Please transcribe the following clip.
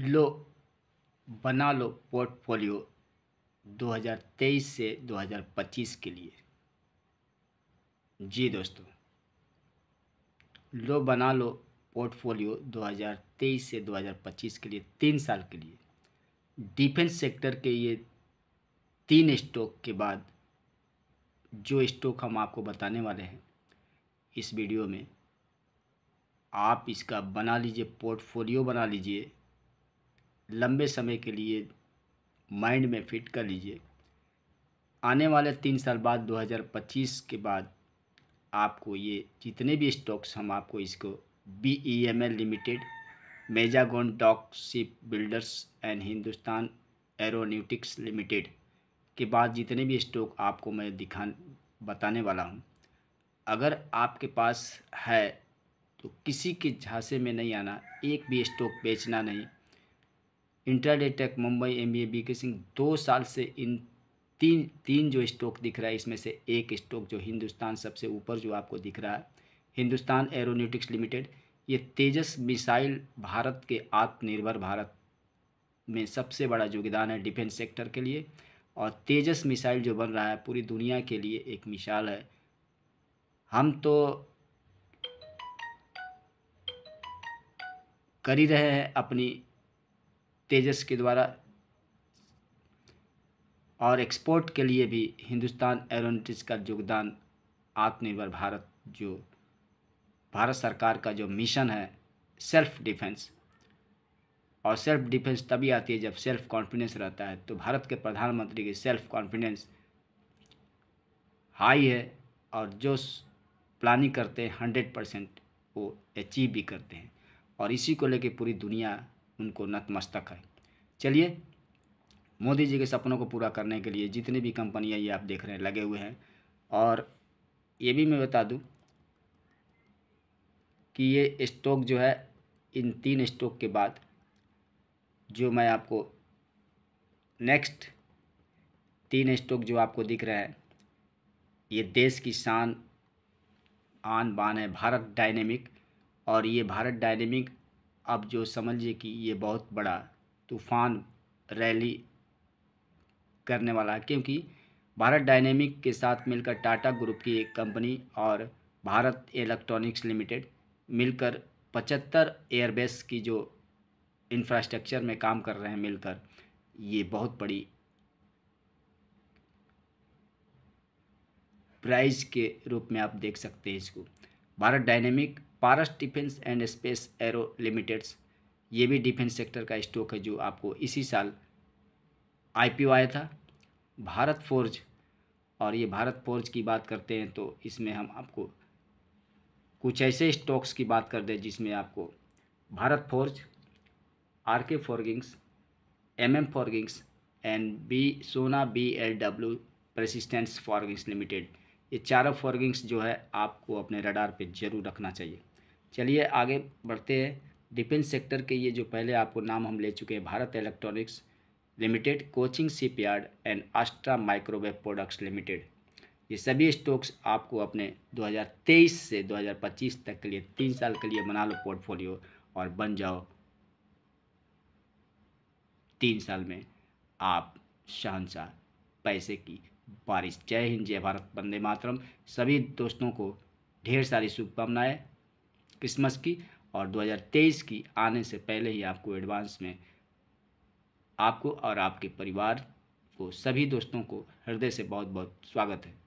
लो बना लो पोर्टफोलियो 2023 से 2025 के लिए जी दोस्तों लो बना लो पोर्टफोलियो 2023 से 2025 के लिए तीन साल के लिए डिफेंस सेक्टर के ये तीन स्टॉक के बाद जो स्टॉक हम आपको बताने वाले हैं इस वीडियो में आप इसका बना लीजिए पोर्टफोलियो बना लीजिए लंबे समय के लिए माइंड में फिट कर लीजिए आने वाले तीन साल बाद 2025 के बाद आपको ये जितने भी स्टॉक्स हम आपको इसको B E M L limited Mazagon dock ship builders and Hindustan aeronautics limited के बाद जितने भी स्टॉक आपको मैं दिखा बताने वाला हूँ अगर आपके पास है तो किसी के झांसे में नहीं आना एक भी स्टॉक बेचना नहीं inter tech Mumbai M B A सिंह दो साल से इन तीन तीन जो स्टॉक दिख रहा है इसमें से एक स्टॉक जो हिंदुस्तान सबसे ऊपर जो आपको दिख रहा है हिंदुस्तान एरोनोटिक्स लिमिटेड ये तेजस मिसाइल भारत के आत्मनिर्भर भारत में सबसे बड़ा योगदान है डिफेंस सेक्टर के लिए और तेजस मिसाइल जो बन रहा है पूरी दुनिया के लिए एक मिसाल है हम तो कर ही रहे हैं अपनी तेजस के द्वारा और एक्सपोर्ट के लिए भी हिंदुस्तान एरोनोटिक्स का योगदान आत्मनिर्भर भारत जो भारत सरकार का जो मिशन है सेल्फ डिफेंस और सेल्फ डिफेंस तभी आती है जब सेल्फ कॉन्फिडेंस रहता है तो भारत के प्रधानमंत्री की सेल्फ कॉन्फिडेंस हाई है और जो प्लानिंग करते हैं हंड्रेड परसेंट वो अचीव भी करते हैं और इसी को लेके पूरी दुनिया उनको नतमस्तक है चलिए मोदी जी के सपनों को पूरा करने के लिए जितनी भी कंपनियां ये आप देख रहे हैं लगे हुए हैं और ये भी मैं बता दूं कि ये स्टॉक जो है इन तीन स्टॉक के बाद जो मैं आपको नेक्स्ट तीन स्टॉक जो आपको दिख रहा है ये देश की शान आन बान है भारत डायनेमिक और ये भारत डायनेमिक आप जो समझिए कि ये बहुत बड़ा तूफान रैली करने वाला है क्योंकि भारत डायनेमिक के साथ मिलकर टाटा ग्रुप की एक कंपनी और भारत इलेक्ट्रॉनिक्स लिमिटेड मिलकर पचहत्तर एयरबेस की जो इंफ्रास्ट्रक्चर में काम कर रहे हैं मिलकर ये बहुत बड़ी प्राइज के रूप में आप देख सकते हैं इसको Bharat dynamic Paras defence and space aero limiteds ये भी डिफेंस सेक्टर का स्टॉक है जो आपको इसी साल आईपीओ आया था भारत फोर्ज और ये भारत फोर्ज की बात करते हैं तो इसमें हम आपको कुछ ऐसे स्टॉक्स की बात कर दें जिसमें आपको Bharat forge R K forgings M M forgings and B Sona B L W precision forgings limited ये चारों फॉर्गिंग्स जो है आपको अपने रडार पे जरूर रखना चाहिए चलिए आगे बढ़ते हैं डिफेंस सेक्टर के ये जो पहले आपको नाम हम ले चुके हैं Bharat electronics limited Cochin shipyard and Astra microwave products limited ये सभी स्टॉक्स आपको अपने 2023 से 2025 तक के लिए तीन साल के लिए बना लो पोर्टफोलियो और बन जाओ तीन साल में आप शहनशाह पैसे की बारिश जय हिंद जय भारत वंदे मातरम सभी दोस्तों को ढेर सारी शुभकामनाएँ क्रिसमस की और 2023 की आने से पहले ही आपको एडवांस में आपको और आपके परिवार को सभी दोस्तों को हृदय से बहुत बहुत स्वागत है